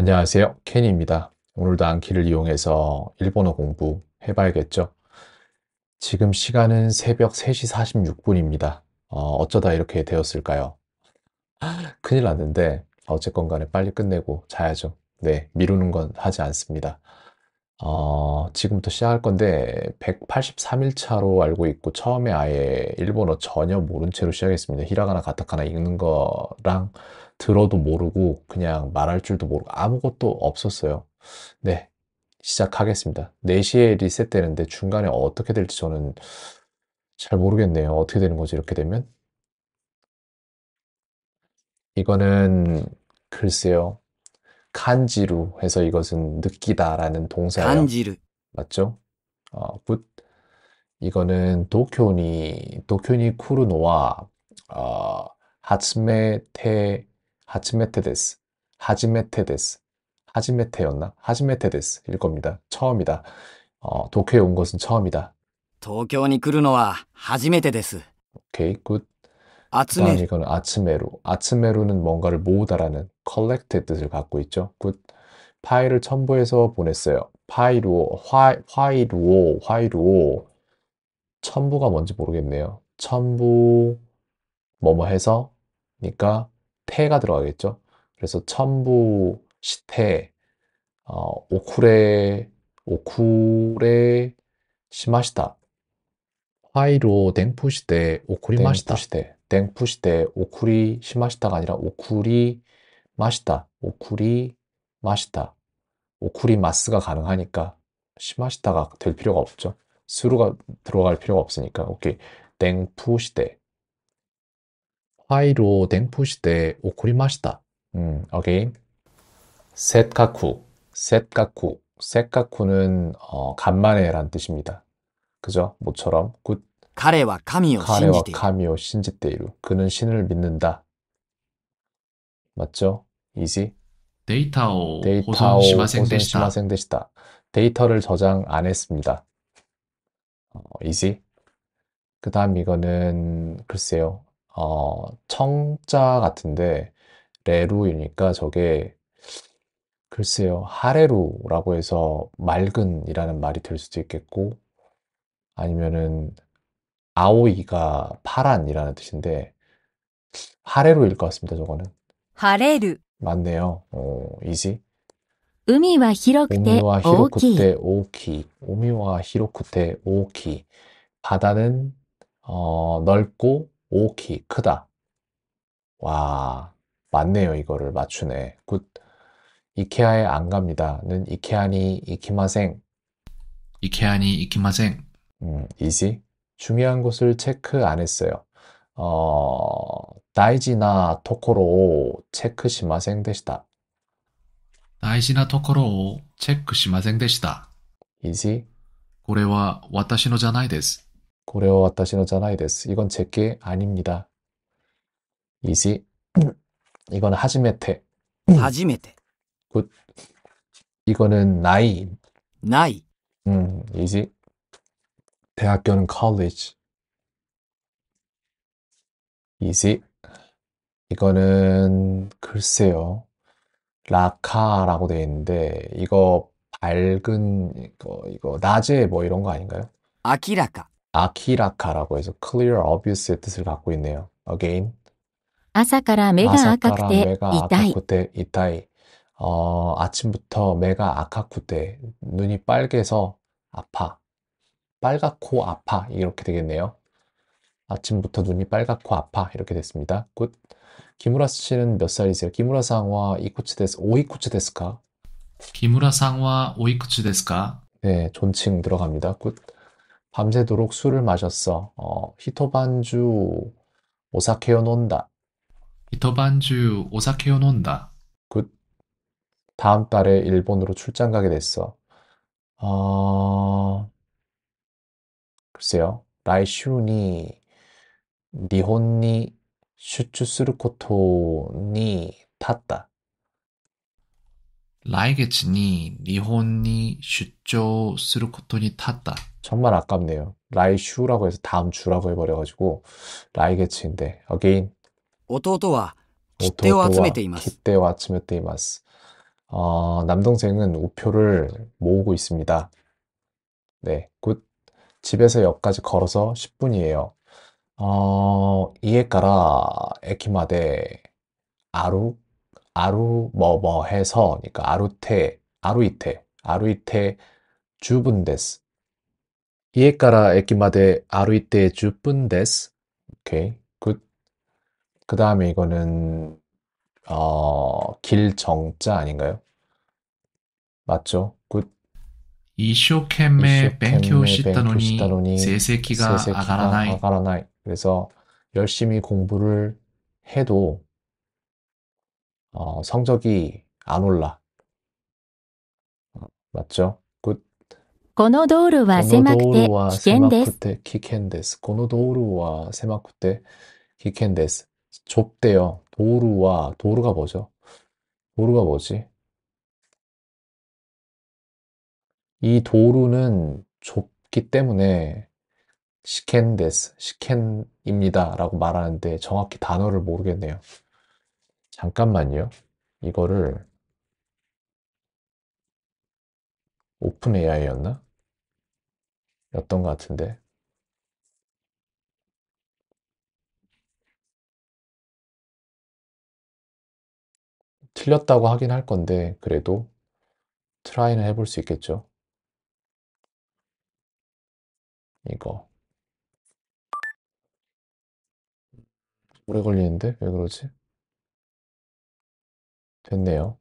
안녕하세요. 켄입니다. 오늘도 안키를 이용해서 일본어 공부 해봐야겠죠? 지금 시간은 새벽 3시 46분입니다. 어, 쩌다 이렇게 되었을까요? 큰일 났는데 어쨌건 간에 빨리 끝내고 자야죠. 네, 미루는 건 하지 않습니다. 어, 지금부터 시작할 건데 183일 차로 알고 있고 처음에 아예 일본어 전혀 모른 채로 시작했습니다. 히라가나 가타카나 읽는 거랑 들어도 모르고 그냥 말할 줄도 모르고 아무것도 없었어요. 네, 시작하겠습니다. 4시에 리셋되는데 중간에 어떻게 될지 저는 잘 모르겠네요. 어떻게 되는 거지 이렇게 되면? 이거는 글쎄요. 간지루 해서 이것은 느끼다라는 동사예요. 感じる、 맞죠? 어, 굿. 이거는 도쿄니 도쿄니 쿠르노와 어, 하츠메테 하지메테데스, 하지메테데스, 하지메테였나? 하지메테데스 일 겁니다. 처음이다. 어, 도쿄에 온 것은 처음이다. 東京に来るのは初めてです. 오케이, 굿. 아츠메. 이거는 아츠메루. 아츠메루는 뭔가를 모으다라는 collect의 뜻을 갖고 있죠. 굿. 파일을 첨부해서 보냈어요. 파이루오, 화, 이루오 화이루오. 첨부가 뭔지 모르겠네요. 첨부, 뭐뭐 해서, 그러 니까 태가 들어가겠죠. 그래서 천부 시태 어, 오쿠레 오쿠레 시마시다 화이로 댕푸시대 오쿠리마시다 댕푸시대 댕푸시대 오쿠리 시마시다가 아니라 오쿠리 마시다 오쿠리 마시다 오쿠리 마스가 가능하니까 시마시다가 될 필요가 없죠. 수루가 들어갈 필요가 없으니까 오케이 댕푸시대 화이로 덴푸시대 오쿠리마시다. 음, again. 셋카쿠, 셋카쿠, 셋카쿠는 어, 간만에란 뜻입니다. 그죠? 모처럼 굿. 가레와 카미오 가레와 신지 카미오 신지대이루. 그는 신을 믿는다. 맞죠? 이지. 데이터오 데이터시마생대시다 데이터를 저장 안 했습니다. 어, 이지. 그 다음 이거는 글쎄요. 어, 청자 같은데 레루이니까 저게 글쎄요 하레루라고 해서 맑은이라는 말이 될 수도 있겠고 아니면은 아오이가 파란이라는 뜻인데 하레루일 것 같습니다 저거는 하레루 맞네요 어, 이지 海は미와 히로쿠테 오키 오미와 히로쿠테 오키 바다는 어, 넓고 오키, 크다. 와, 맞네요. 이거를 맞추네. 굿. 이케아에 안 갑니다.는 이케아니 이키마생. 이케아니 이키마생. 음, 이지. 중요한 곳을 체크 안 했어요. 어, 다이지나 토코로 체크 시마생 되시다. 다이지나 토코로 체크 시마생 되시다. 이지. これは私のじゃないです。 これは私のじゃないです。이건제게 아닙니다. 이지 음. 이거는 하지메테. 음. 하 굿. 이거는 나이. 나이. 음, 이지 대학교는 college. 이지 이거는 글쎄요. 라카라고 되 있는데 이거 밝은 이거 이거 낮에 뭐 이런 거 아닌가요? 아키라카. 아키라카라고 해서 clear obvious의 뜻을 갖고 있네요. again. 朝から 메가 아카쿠테 가痛い. 아카쿠테 이타이. 어, 아침부터 메가 아카쿠테 눈이 빨개서 아파. 빨갛고 아파 이렇게 되겠네요. 아침부터 눈이 빨갛고 아파 이렇게 됐습니다. 굿. 기무라 씨는 몇 살이세요? 기무라 상와 이코츠 데스 오이코츠 데스카. 기무라 상와 오이코츠데스카 네, 존칭 들어갑니다. 굿. 밤새도록 술을 마셨어. 어, 히토반주 오사케요 논다. 히토반주 오사케요 논다. 굿. 그 다음 달에 일본으로 출장 가게 됐어. 어, 글쎄요. 라이슈니 니혼니 슈츠스르코토니 탔다. 라이게츠니 니혼니 슈조스르코토니 탔다. 정말 아깝네요. 라이슈라고 해서 다음 주라고 해버려가지고 라이게츠인데 again 弟は切手を集めています。 기대와 아침에때 이마스. 어, 남동생은 우표를 모으고 있습니다. 네, 굿. 집에서 역까지 걸어서 10분이에요. 어, 이에까라 에키마데 아루 아루 뭐뭐 뭐 해서 그러니까 아루테 아루이테 아루이테 주분데스 家から駅まで歩いて 10분です. 오케이, 굿. 그 다음에 이거는, 어, 길 정자 아닌가요? 맞죠? 굿. 一生懸命勉強したのに成績が上がらない.上がらない. 그래서 열심히 공부를 해도 어, 성적이 안 올라. 어, 맞죠? この道路は狭くて危険です。危険です。この道路は狭くて危険です。좁대요 도루와 도루가 뭐죠? 도루가 뭐지? 이 도루는 좁기 때문에 시켄데스, 시켄입니다라고 말하는데 정확히 단어를 모르겠네요. 잠깐만요. 이거를 오픈 AI였나? 였던 것 같은데 틀렸다고 하긴 할 건데 그래도 트라이는 해볼 수 있겠죠 이거 오래 걸리는데 왜 그러지? 됐네요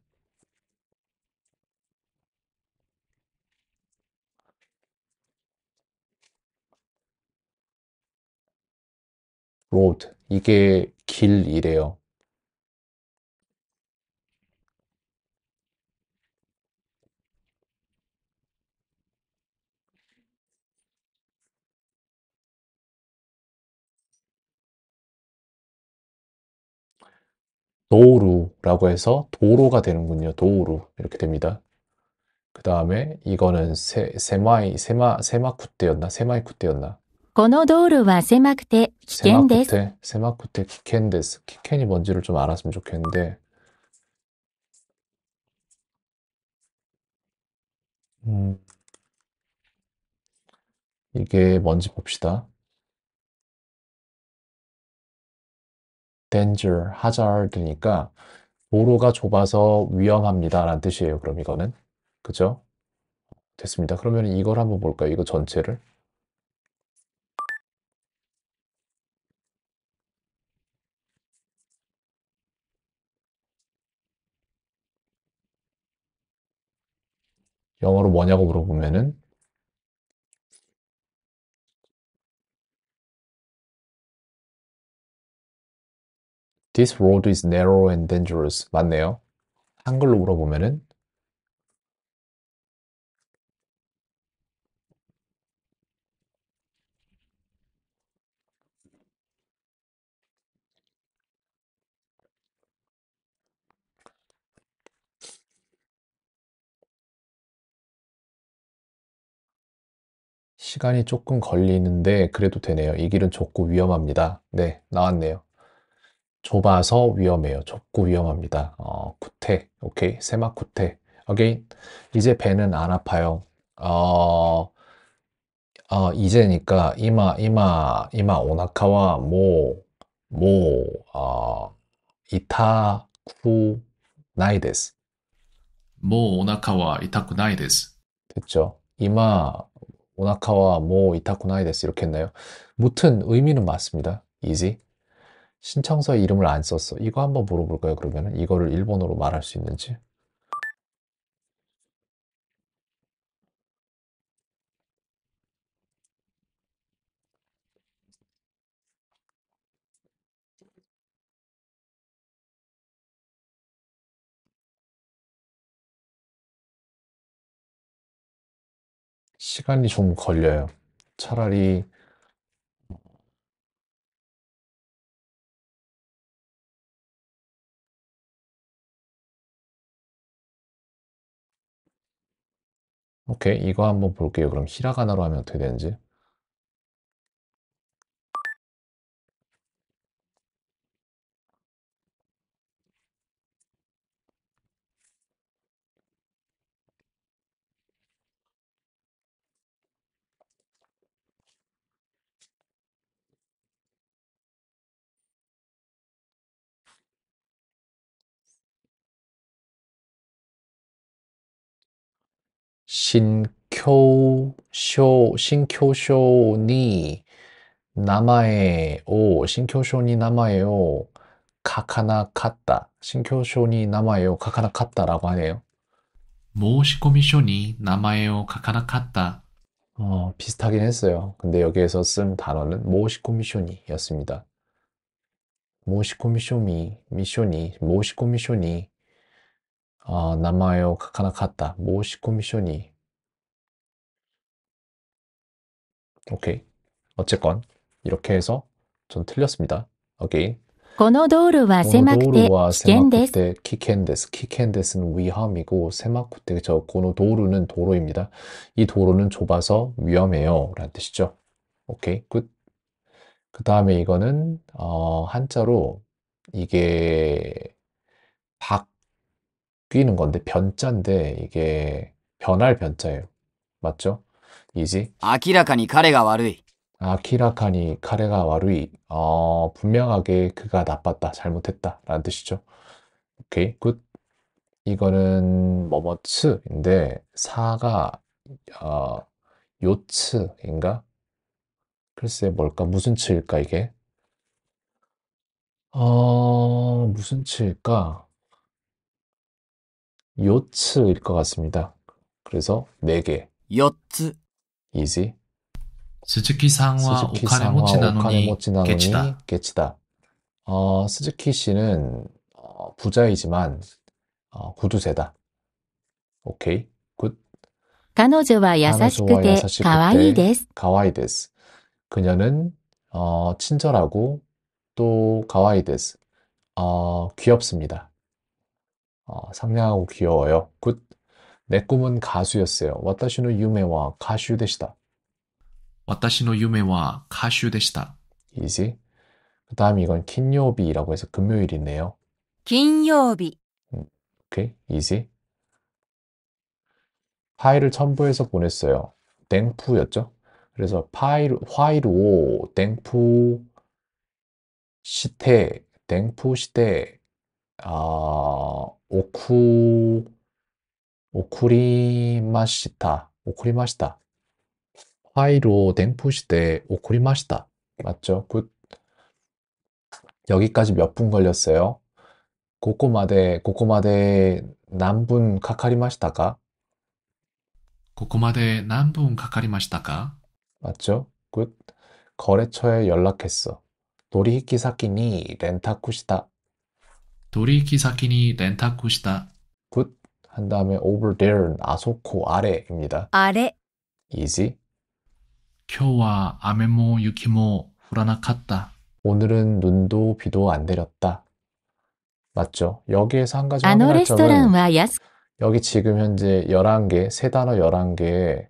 road 이게 길이래요. 도우루라고 해서 도로가 되는군요. 도우루 이렇게 됩니다. 그 다음에 이거는 세, 세마이 세마 세마쿠 때였나 세마이쿠 때였나 この道路は狭くて危険です. 세마쿠테, 세마쿠테 기켄데스. 기켄이 뭔지를 좀 알았으면 좋겠는데. 음, 이게 뭔지 봅시다. danger, h a z 니까 도로가 좁아서 위험합니다 라는 뜻이에요. 그럼 이거는. 그죠? 됐습니다. 그러면 이걸 한번 볼까요? 이거 전체를. 영어로 뭐냐고 물어보면은 This road is narrow and dangerous. 맞네요. 한글로 물어보면은 시간이 조금 걸리는데 그래도 되네요. 이 길은 좁고 위험합니다. 네, 나왔네요. 좁아서 위험해요. 좁고 위험합니다. 어, 구태. 오케이. 세마 구태. a g a 이제 배는 안 아파요. 어, 어, 이제니까 이마 이마 이마 오나카와 모모 어, 이타쿠 나이 데스. 모 오나카와 이타쿠 나이 데스. 됐죠. 이마 오나카와 모 뭐 이타쿠나이 데스 이렇게 했나요? 무튼 의미는 맞습니다. 이지. 신청서에 이름을 안 썼어. 이거 한번 물어볼까요? 그러면 이거를 일본어로 말할 수 있는지. 시간이 좀 걸려요. 차라리 오케이, 이거 한번 볼게요. 그럼 히라가나로 하면 어떻게 되는지. 신교쇼 신교쇼니 남아에 오 신교쇼니 남아에 오 카카나 카타 신교쇼니 남아에 오 카카나 카타라고 하네요. 모시코미쇼니 남아에 오 카카나 카타 어, 비슷하긴 했어요. 근데 여기에서 쓴 단어는 모시코미쇼니였습니다. 모시코미쇼미 미쇼니 모시코미쇼니 아, 어, 남아요 카카나 카타 모시코미쇼니 오케이. 어쨌건 이렇게 해서 전 틀렸습니다. 오케이. この道路は狭くて危険です. 키켄데스. 키켄데스는 위험이고 세마쿠테 저 고노도루는 도로입니다. 이 도로는 좁아서 위험해요. 라는 뜻이죠. 오케이. 굿. 그 다음에 이거는 어, 한자로 이게 바뀌는 건데 변자인데 이게 변할 변자예요. 맞죠? 이지? 明らかに彼が悪い。 아키라카니 카레가 와루이 어, 분명하게 그가 나빴다 잘못했다 라는 뜻이죠 오케이 굿 이거는 머머츠인데 사가 어, 요츠인가 글쎄 뭘까 무슨 츠일까 이게 어 무슨 츠일까 요츠일 것 같습니다 그래서 네개 요츠 이지 스즈키 상와 오카네 모치나노니 게치다. 게치다. 어, 스즈키 씨는 어, 부자이지만 어, 구두쇠다. 오케이. 굿. 彼女は優しくて可愛いです. 그녀는 어, 친절하고 또 가와이데스. 어, 귀엽습니다. 어, 상냥하고 귀여워요. 굿. 내 꿈은 가수였어요. 시の 유메와 가슈데시다시の 유메와 가슈데시다 이지. 그 다음 이건 긴요비라고 해서 금요일이네요. 긴요비. 음, 오케이, 이지. 파일을 첨부해서 보냈어요. 땡푸였죠. 그래서 파일, 파일 오, 땡푸 시테, 땡푸 시테, 아, 오쿠, 오쿠리마시타, 오쿠리마시타. 화이로 댕푸시대 오쿠리마시타. 맞죠? 굿. 여기까지 몇 분 걸렸어요? 고코마데, 고코마데 남분 카카리마시타가? 고코마데 남분 카카리마시타가? 맞죠? 굿. 거래처에 연락했어. 도리히키사키니 렌타쿠시다. 도리히키사키니 렌타쿠시다. 굿. 한 다음에 over there는 아소코 그 아래입니다. 아래. easy. 今日は 아메모 유키모 후라나카타. 오늘은 눈도 비도 안 내렸다. 맞죠? 여기에서 한 가지 확인할 점은 여기 지금 현재 11개, 세 단어 11개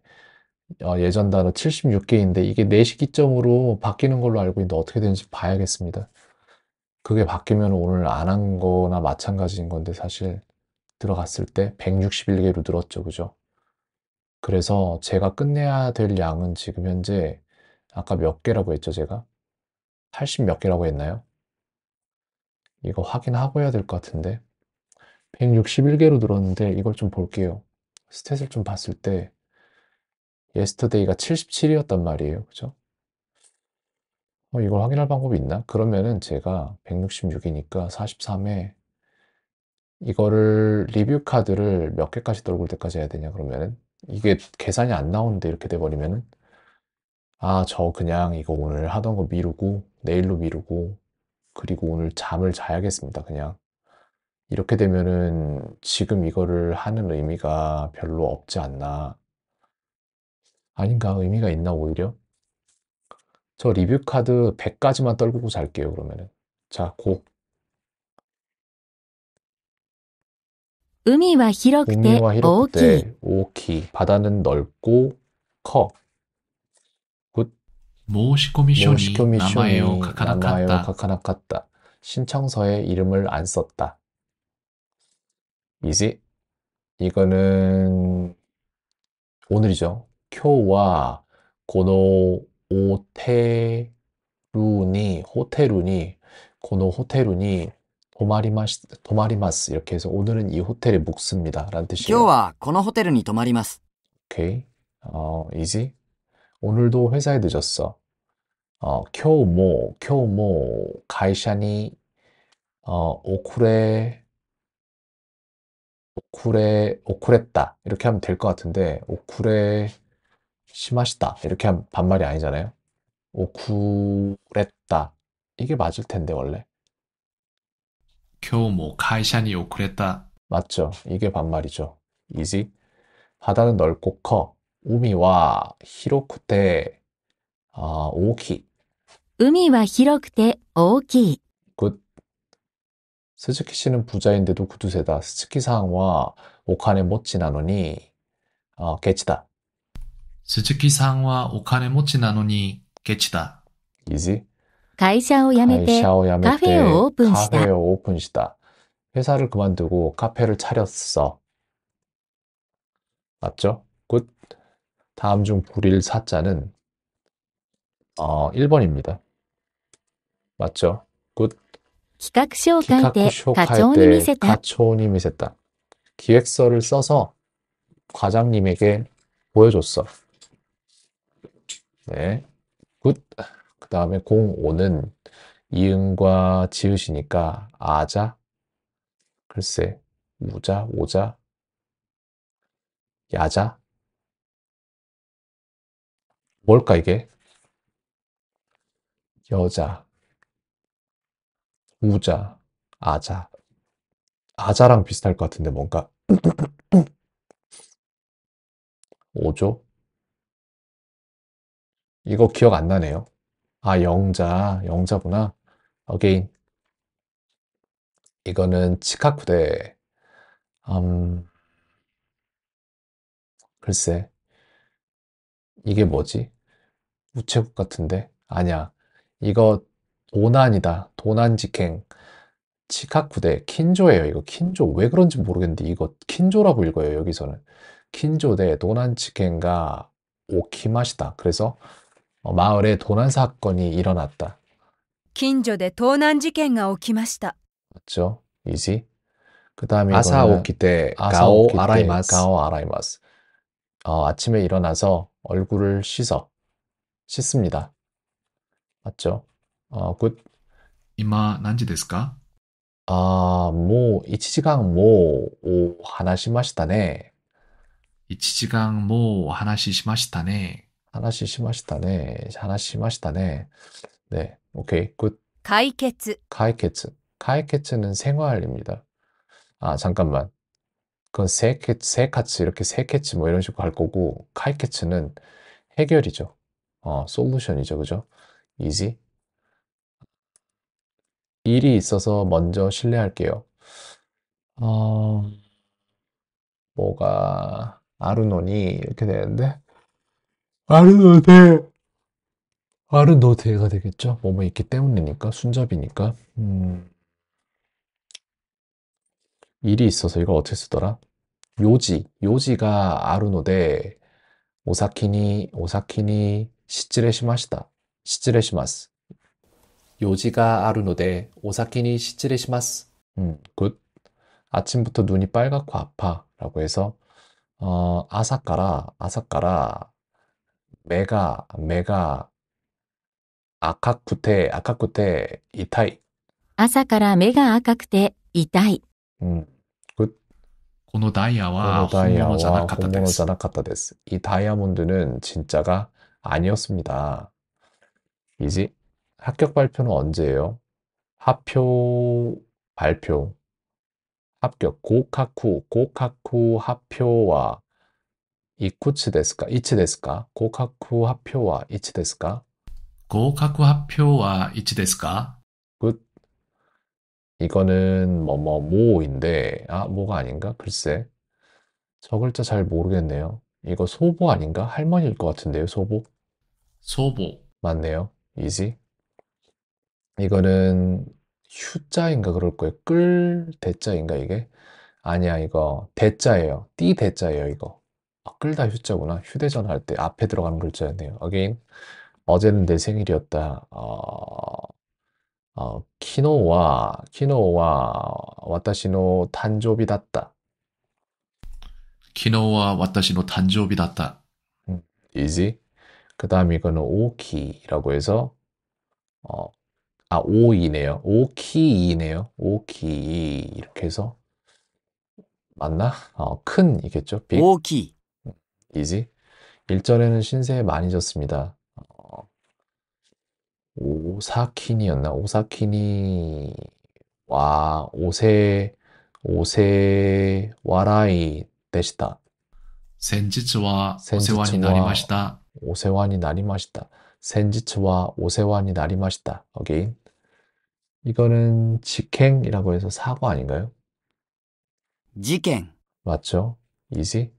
어, 예전 단어 76개인데 이게 4시 기점으로 바뀌는 걸로 알고 있는데 어떻게 되는지 봐야겠습니다. 그게 바뀌면 오늘 안 한 거나 마찬가지인 건데 사실 들어갔을 때 161개로 늘었죠. 그죠? 그래서 제가 끝내야 될 양은 지금 현재 아까 몇 개라고 했죠, 제가? 80 몇 개라고 했나요? 이거 확인하고 해야 될 것 같은데 161개로 늘었는데 이걸 좀 볼게요. 스탯을 좀 봤을 때 y e s t e r d a y 가 77이었단 말이에요. 그죠? 어, 이걸 확인할 방법이 있나? 그러면은 제가 166이니까 43에 이거를 리뷰 카드를 몇 개까지 떨굴 때까지 해야 되냐 그러면은 이게 계산이 안 나오는데 이렇게 돼버리면은 아 저 그냥 이거 오늘 하던 거 미루고 내일로 미루고 그리고 오늘 잠을 자야겠습니다 그냥 이렇게 되면은 지금 이거를 하는 의미가 별로 없지 않나 아닌가 의미가 있나 오히려 저 리뷰 카드 100까지만 떨구고 잘게요 그러면은 자곡 海は広くて大きい.大きい 바다는 넓고 커. 申し込み書に名前を書かなかった。 신청서에 이름을 안 썼다. 이제 이거는 오늘이죠. 교와 고노 오테루니 호테루니 고노 호테루니 도마리마스, 도마리마스 이렇게 해서 오늘은 이 호텔에 묵습니다. 라는 뜻이에요. はこのホテルに泊まります。 오케이. 어, 이지. 오늘도 회사에 늦었어. 어, 교모, 교모, 가이샤니, 어, 오쿠레, 오쿠레, 오쿠레타. 이렇게 하면 될 것 같은데, 오쿠레, 심하시다. 이렇게 하면 반말이 아니잖아요. 오쿠레타. 이게 맞을 텐데, 원래. 교모 가이샤니 오크레타. 맞죠. 이게 반말이죠. 이지. 바다는 넓고 커. 우미와 히로쿠테 아, 오키. 우미와 히로쿠테 오키. 굿. 스즈키 씨는 부자인데도 구두쇠다. 스즈키 상와 오카네 못지 나노니 어, 개치다. 스즈키 상와 오카네 못지 나노니 개치다. 이지. 会社を辞めてカフェをオープンした。カフェをオープンした。회사를 그만두고 카페를 차렸어. 맞죠? 굿. 다음 중 불일 사자는 어, 1번입니다. 맞죠? 굿. 기각쇼 갈때 가초니 미세다. 가초니 미세다. 기획서를 써서 과장님에게 보여줬어. 네. 굿. 그 다음에 05는 이음과 지읒이니까 아자, 글쎄, 우자, 오자, 야자? 뭘까 이게? 여자, 우자, 아자. 아자랑 비슷할 것 같은데 뭔가 오조? 이거 기억 안 나네요. 아, 영자, 영자구나. Again. 이거는 치카쿠데. 음, 글쎄. 이게 뭐지? 우체국 같은데? 아니야. 이거 도난이다. 도난직행. 치카쿠데 킨조예요. 이거 킨조 왜 그런지 모르겠는데 이거 킨조라고 읽어요. 여기서는 킨조데도난직행가 오키마시다. 그래서 어, 마을에 도난 사건이 일어났다. 近所で盗難事件が起きまし 맞죠? 이지. 그다음에 아사 오키테 가오 아라이마스 가오 아라이마스. 어, 아침에 일어나서 얼굴을 씻어. 씻습니다. 맞죠? 어, 굿. 今何時ですか 아, 뭐 이치지강 오, 하나 심하시다네. 1時間もうお話ししまし 話しましたね。話しましたね。네, 네, 오케이, 굿. 解決. 가이케츠. 이케츠는 생활입니다. 아, 잠깐만. 그건 세케츠, 세카츠, 이렇게 세케츠 뭐 이런 식으로 할 거고, 카이케츠는 해결이죠. 어, 솔루션이죠. 그죠? 이지 일이 있어서 먼저 실례할게요. 어, 뭐가, 아르노니, 이렇게 되는데, 아르노테. 아르노테가 되겠죠. 뭐뭐 있기 때문이니까, 순잡이니까. 음. 일이 있어서 이걸 어떻게 쓰더라? 요지. 요지가 아르노데, 오사키니, 오사키니, 시츠레시마시다. 시츠레시마스. 요지가 아르노데, 오사키니 시츠레시마스. 음, 굿. 아침부터 눈이 빨갛고 아파. 라고 해서, 어, 아사카라, 아사카라, 메가, 메가, 아카く테아카く테 이타이. 朝から目が赤くて痛い。 음. このダイヤ 다이아와 本物じゃ本物じゃなかっ なかったです。이 다이아몬드는 진짜가 아니었습니다. 이지 합격 발표는 언제예요? 합표 발표 합격 고카쿠 고카쿠 합표와 이코츠데스카 이츠 데스카 고카쿠 하표와 이츠 데스카 고카쿠 하표와 이츠 데스카 굿. 이거는 뭐뭐 뭐, 모인데 아 뭐가 아닌가? 글쎄. 저 글자 잘 모르겠네요. 이거 소보 아닌가? 할머니일 것 같은데요, 소보? 소보. 맞네요. 이지. 이거는 휴자인가 그럴 거예요. 끌 대자인가 이게? 아니야, 이거 대자예요. 띠 대자예요, 이거. 아, 끌다 휴자구나. 휴대전화 할 때 앞에 들어가는 글자였네요. Again, 어제는 내 생일이었다. 어, 어, 키노와, 키노와, 와타시노 탄조비 닷다. 昨日は와の誕生日だった다 음, easy. 그 다음 이거는 오키라고 해서, 어, 아, 오이네요. 오키이네요. 오키 이렇게 해서, 맞나? 어, 큰이겠죠? big. 이지. 일절에는 신세에 많이 졌습니다. 어, 오사키니였나? 오사키니 와 오세 오세 와라이 되시다. 센지츠와 오세완이 나리마시다. 오세완이 나리마시다. 센지츠와 오세완이 나리마시다. 어게인. 이거는 직행이라고 해서 사고 아닌가요? 직행. 맞죠? 이지?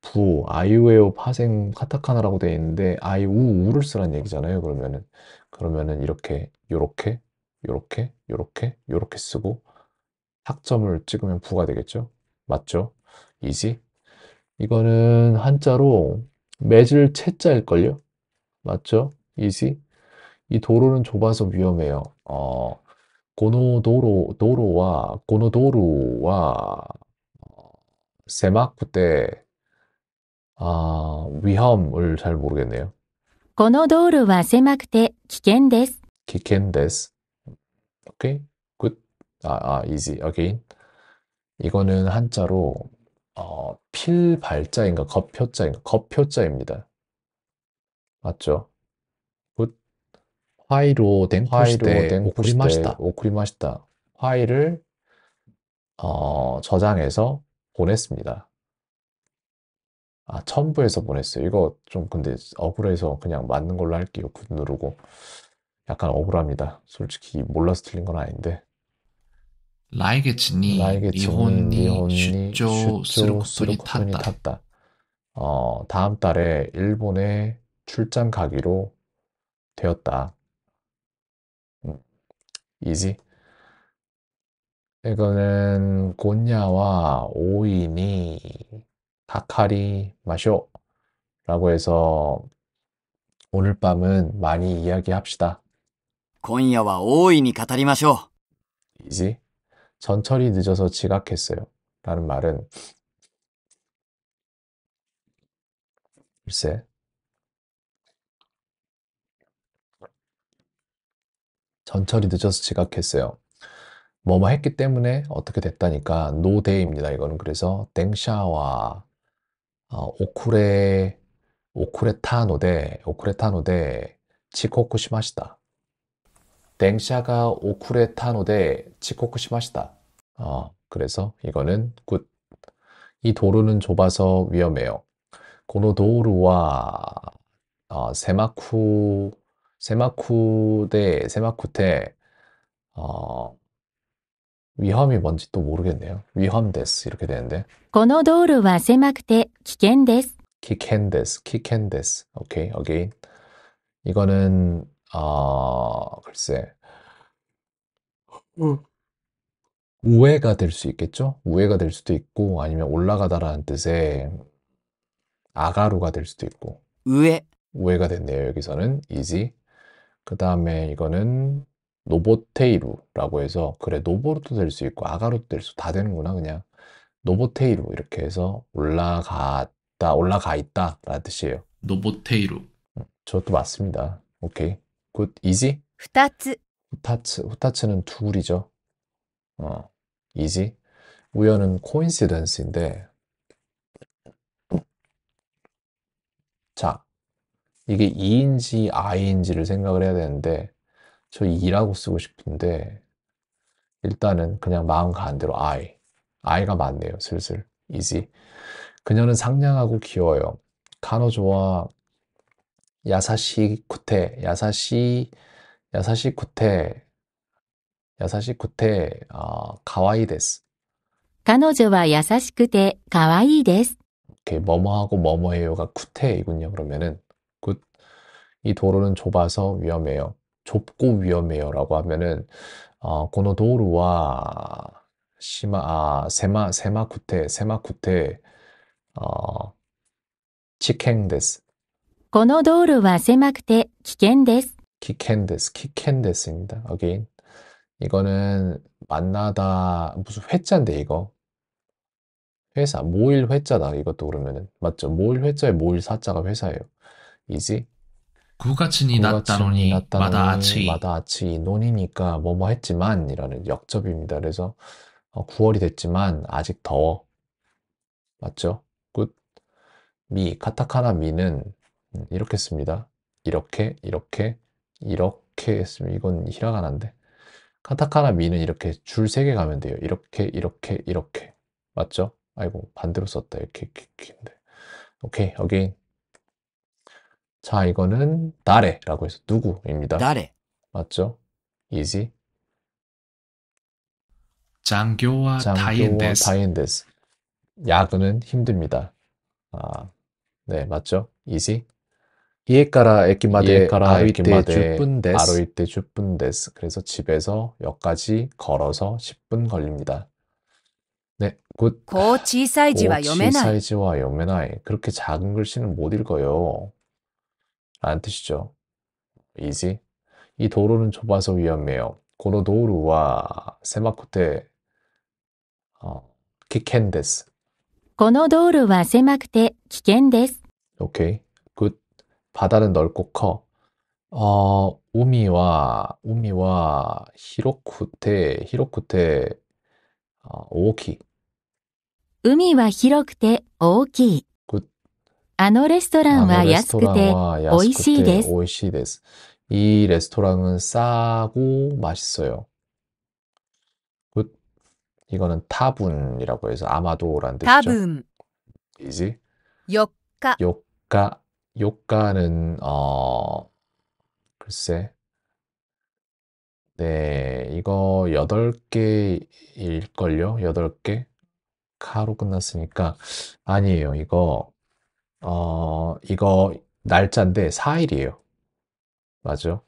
부, 아이웨어 파생, 카타카나라고 되어 있는데 아이우, 우를 쓰라는 얘기잖아요. 그러면은 그러면은 이렇게 요렇게 요렇게 요렇게 요렇게 쓰고 학점을 찍으면 부가 되겠죠. 맞죠? 이지? 이거는 한자로 매질 채자일걸요? 맞죠? 이지? 이 도로는 좁아서 위험해요. 어, 고노도로, 도로와 고노도로와 어, 세마쿠 때 아, 위험을 잘 모르겠네요. この道路は狭くて危険です. 기켄데스. 오케이. 굿. 아, 아, easy. again. 이거는 한자로 어, 필발자인가 겉표자인가 겉표자입니다. 맞죠? 굿. 화이로 덴쿠시테 오쿠리마시다. 오쿠리마시다. 화이를 어, 저장해서 보냈습니다. 아, 첨부해서 보냈어요. 이거 좀 근데 억울해서 그냥 맞는 걸로 할게요. 굿 누르고. 약간 억울합니다. 솔직히 몰라서 틀린 건 아닌데. 라이게츠니 니혼니 슈조 스루쿠토니 탔다. 탔다. 어, 다음 달에 일본에 출장 가기로 되었다. 음, 이지. 이거는 곤야와 오이니 다카리 마쇼 라고 해서 오늘 밤은 많이 이야기합시다. 今夜は大いに語りましょう. 이지 전철이 늦어서 지각했어요. 라는 말은 글쎄 전철이 늦어서 지각했어요. 뭐뭐 했기 때문에 어떻게 됐다니까 노데입니다. 이거는 그래서 땡샤와 어, 오쿠레 오쿠레타노데 오쿠레타노데 치코쿠시마시다. 댕샤가 오쿠레타노데 치코쿠시마시다. 어, 그래서 이거는 굿. 이 도로는 좁아서 위험해요. 고노 도루와 어, 세마쿠 세마쿠데 세마쿠테 어, 위험이 뭔지 또 모르겠네요. 위험 데스 이렇게 되는데. この道路は狭くて危険です. 기캔 데스, 기캔 데스. 오케이, 어게인. 이거는 아, 글쎄. 우회가 될 수 있겠죠? 우회가 될 수도 있고 아니면 올라가다라는 뜻의 아가루가 될 수도 있고. 우회. 우회가 됐네요. 여기서는 이지. 그다음에 이거는 노보테이루라고 해서 그래 노보로도 될 수 있고 아가로도 될 수 다 되는구나 그냥 노보테이루 이렇게 해서 올라갔다 올라가 있다 라는 뜻이에요. 노보테이루. 음, 저것도 맞습니다. 오케이. 굿 이지? 후타츠. 후타츠. 후타츠는 둘이죠. 어. 이지. 우연은 코인시던스인데 자, 이게 이인지 아이인지를 생각을 해야 되는데 저 이라고 쓰고 싶은데 일단은 그냥 마음 가는 대로 I. I가 맞네요. 슬슬. 이지. 그녀는 상냥하고 귀여워요. 카노 좋아. 야사시 쿠테. 야사시 야사시 쿠테. 야사시 쿠테. 아, 가와이 데스. 彼女は優しくて可愛いです. 이렇게 뭐뭐하고 뭐뭐해요가 쿠테이군요. 그러면은 굿. 이 도로는 좁아서 위험해요. 좁고 위험해요라고 하면은 어, 고노도루와 시마 아 세마 세마쿠테 세마쿠테 어 치켄데스. 고노도루와 세마쿠테 기켄데스. 기켄데스 기켄데스입니다. again. 이거는 만나다 무슨 회자인데 이거 회사 모일 회자다 이것도 그러면은 맞죠 모일 회자에 모일 사자가 회사예요 이지 구月になったのにまだ暑い 마다 아치 논이니까 뭐뭐 했지만 이라는 역접입니다. 그래서 9월이 어, 됐지만 아직 더워. 맞죠? 굿. 미, 카타카나 미는 음, 이렇게 씁니다. 이렇게, 이렇게, 이렇게 했으면 이건 히라가나인데. 카타카나 미는 이렇게 줄 세 개 가면 돼요. 이렇게, 이렇게, 이렇게. 맞죠? 아이고, 반대로 썼다. 이렇게, 이렇게, 이렇 오케이, 여긴. 자, 이거는 나래라고 해서 누구입니다. 나래. 맞죠? e a 장교와 다이엔데스. 야근은 힘듭니다. 아, 네, 맞죠? e a 이에 따라 에키마데 아로이테 주뿐데스. 아로이테 주뿐데스. 그래서 집에서 역까지 걸어서 10분 걸립니다. 네, 곧. 고치 사이즈와 요메나이. 고치 사이즈와 요메나이. 그렇게 작은 글씨는 못 읽어요. 라는 뜻이죠. 이지. 이 도로는 좁아서 위험해요. 어, 고노 도루와 세마쿠테 어, 키켄데스. 고노 도루와 세마쿠테 키켄데스. 오케이. 굿. 바다는 넓고 커. 어, 우미와 우미와 히로쿠테 히로쿠테 어, 오키. 우미와 히로쿠테 오키. あのレストランは安くて美味しいです이 레스토랑은 싸고 맛있어요. 굿. 이거는 타분이라고 해서 아마도란 뜻이죠. 타분. 이지? 역가. 역가. 욕가는 어 글쎄 네 이거 여 개일걸요 여개 카로 끝났으니까 아니에요 이거 어, 이거 날짜인데 4일이에요. 맞죠?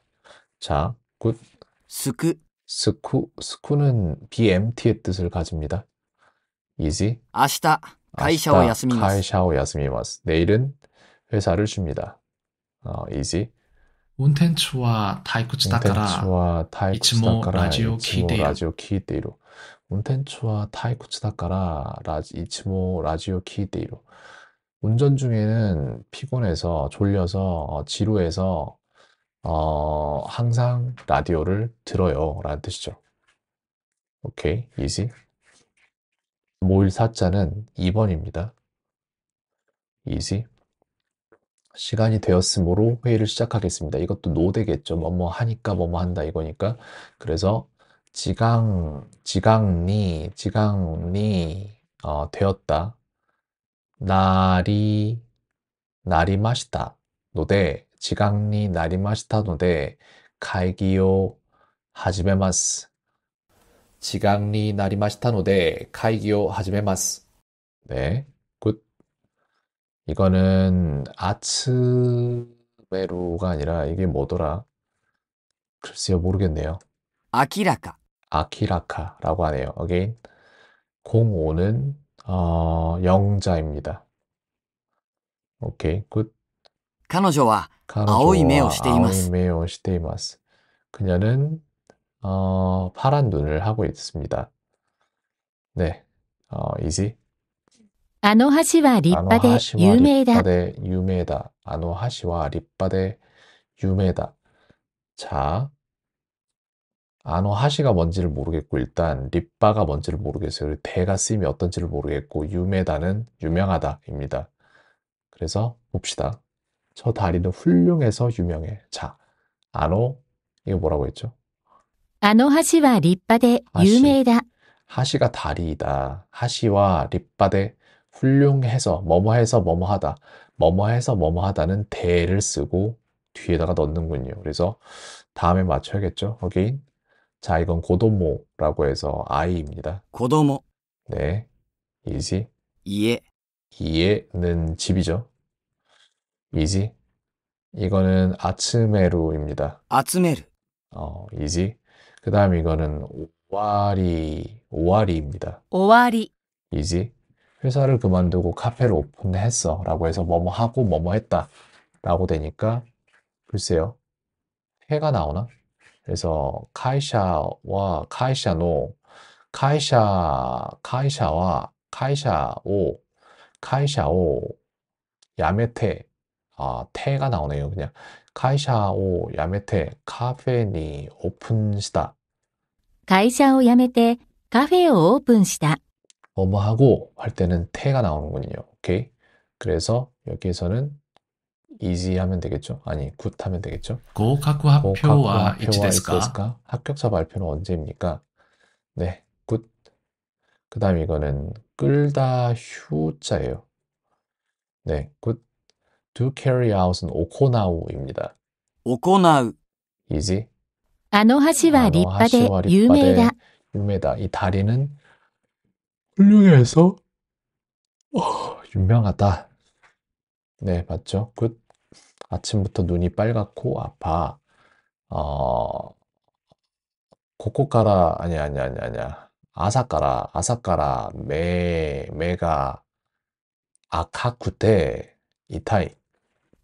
자, 굿. 스쿠. 스쿠, 스쿠는 BMT의 뜻을 가집니다. 이지. 아시다. 가이샤오 야스미 가이샤오 야스미마스. 내일은 회사를 줍니다. 어, 이지. 운텐츠와 타이쿠츠 다카라. 운텐츠와 타이쿠츠 다카라. 라디오 키데이 라디오 키데로 운텐츠와 타이쿠츠 다카라. 이치모 라디오 키데이로. 운전 중에는 피곤해서 졸려서 어, 지루해서 어, 항상 라디오를 들어요 라는 뜻이죠. 오케이, easy. 모일 사자는 2번입니다. easy. 시간이 되었으므로 회의를 시작하겠습니다. 이것도 노되겠죠 뭐뭐 하니까 뭐뭐 뭐 한다 이거니까. 그래서 지강, 지강니, 지강니 어, 되었다. 날이 날이 마시다 노데 지각니 날이 마시다 노데 가이기요 하지메마스 지각니 날이 마시다 노데 가이기요 하지메마스 네, 굿. 이거는 아츠메루가 아니라 이게 뭐더라? 글쎄요, 모르겠네요. 아키라카. 아키라카라고 하네요. a g a i 05는 어, 영자입니다. 오케이, 굿. 彼女は青い目をしています 아오이메오 시테이마 그녀는 어, 파란 눈을 하고 있습니다. 네, 어, 이지. あの橋は立派で 아노하시와 有名だ。 립바데 유메다. 아노하시와 립바데 유메다. 자, 아노하시가 뭔지를 모르겠고 일단 립바가 뭔지를 모르겠어요. 대가 쓰임이 어떤지를 모르겠고 유메다는 유명하다입니다. 그래서 봅시다. 저 다리는 훌륭해서 유명해. 자, 아노 이거 뭐라고 했죠? 아노하시와 립바데 유메다. 하시가 다리이다. 하시와 립바데 훌륭해서 뭐뭐해서 뭐뭐하다. 뭐뭐해서 뭐뭐하다는 대를 쓰고 뒤에다가 넣는군요. 그래서 다음에 맞춰야겠죠. 어게인 자, 이건 고도모라고 해서 아이입니다. 고도모. 네. 이지. 이에. 이에는 집이죠. 이지. 이거는 아츠메루입니다. 아츠메루. 어, 이지. 그 다음 이거는 오와리, 오와리입니다. 오와리. 이지. 회사를 그만두고 카페를 오픈했어. 라고 해서 뭐뭐 하고 뭐뭐 했다. 라고 되니까, 글쎄요. 해가 나오나? 그래서 카이샤와 카이샤노 카이샤 카이샤와 카이샤오 카이샤오 야메테 아 테가 나오네요 그냥 카이샤오 야메테 카페니 오픈시다 카이샤오 야메테 카페 오픈시다 뭐뭐 하고 할 때는 테가 나오는군요 오케이 그래서 여기에서는 easy 하면 되겠죠? 아니, good 하면 되겠죠? 고학교 학표와 이치데스까? 합격자 발표는 언제입니까? 네, good. 그 다음 이거는 끌다 휴자예요. 네, good. to carry out은 오코나우입니다. 오코나우. easy. 아노하시와 리빠데 유메다. 유메다. 이 다리는 훌륭해서 어, 유명하다. 네, 맞죠? 굿. 아침부터 눈이 빨갛고 아파. 어, 코코카라, 아니아니아니아니 아사카라, 아사카라, 메, 메가 아카쿠테, 이타이.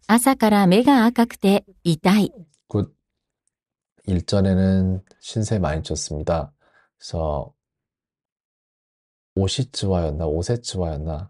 朝から目が赤くて痛い。 굿. 일전에는 신세 많이 쳤습니다. 그래서, 오시츠와였나, 오세츠와였나,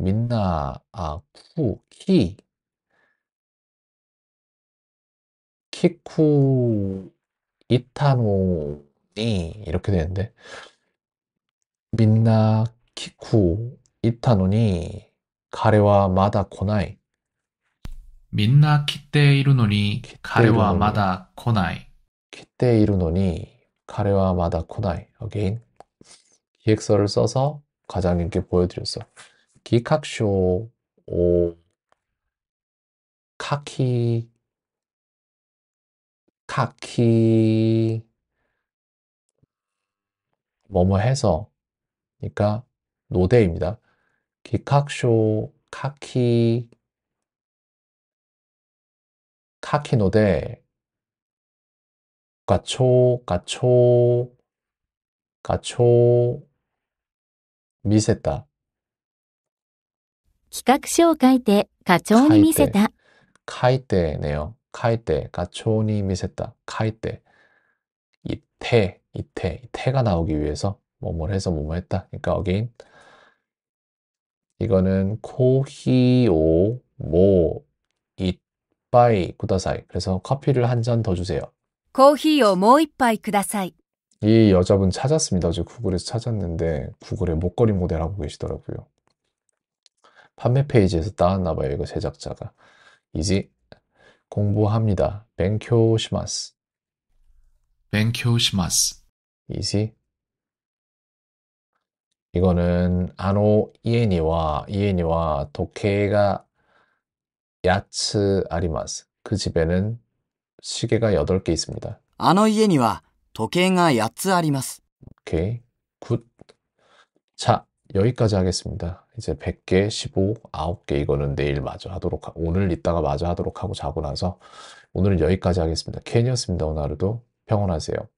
민나, 아, 쿠, 키. 키쿠, 이타노니. 이렇게 되는데. 민나, 키쿠, 이타노니. 가레와 마다 코나이. 민나 키때 이루노니 가레와 마다 코나이. 키때 이루노니 가레와 마다 코나이. 어게인 기획서를 써서 과장님께 보여드렸어. 기각쇼 오 카키 카키 뭐뭐 해서 그러니까 노대입니다. 기카쇼 카키 카키 노대 가초 가초 가초 미세다 企画書を書いて課長に見せた。書いて네요書いて課長に見せた。書いて。이 태, 이 태, 이 태가 나오기 위해서 뭐뭐 해서 뭐뭐 했다. 그러니까 again 이거는 코히오 모 이빠이 쿠다사이. 그래서 커피를 한잔 더 주세요. 코히오 모 이빠이 쿠다사이. 이 여자분 찾았습니다. 어제 구글에서 찾았는데 구글에 목걸이 모델 하고 계시더라고요. 판매 페이지에서 따왔나봐요. 이거 제작자가. 이제 공부합니다. 뱅쿄시마스. 뱅쿄시마스. 이지 이거는 아노 이에니와 이에니와 도케가 야츠 아리마스. 그 집에는 시계가 8개 있습니다. 아노 이에니와 도케가 야츠 아리마스. 오케이. 굿. 자, 여기까지 하겠습니다. 이제 100개, 15, 9개 이거는 내일 마저 하도록, 하고 오늘 이따가 마저 하도록 하고 자고 나서 오늘은 여기까지 하겠습니다. 켄이었습니다. 오늘 하루도 평온하세요.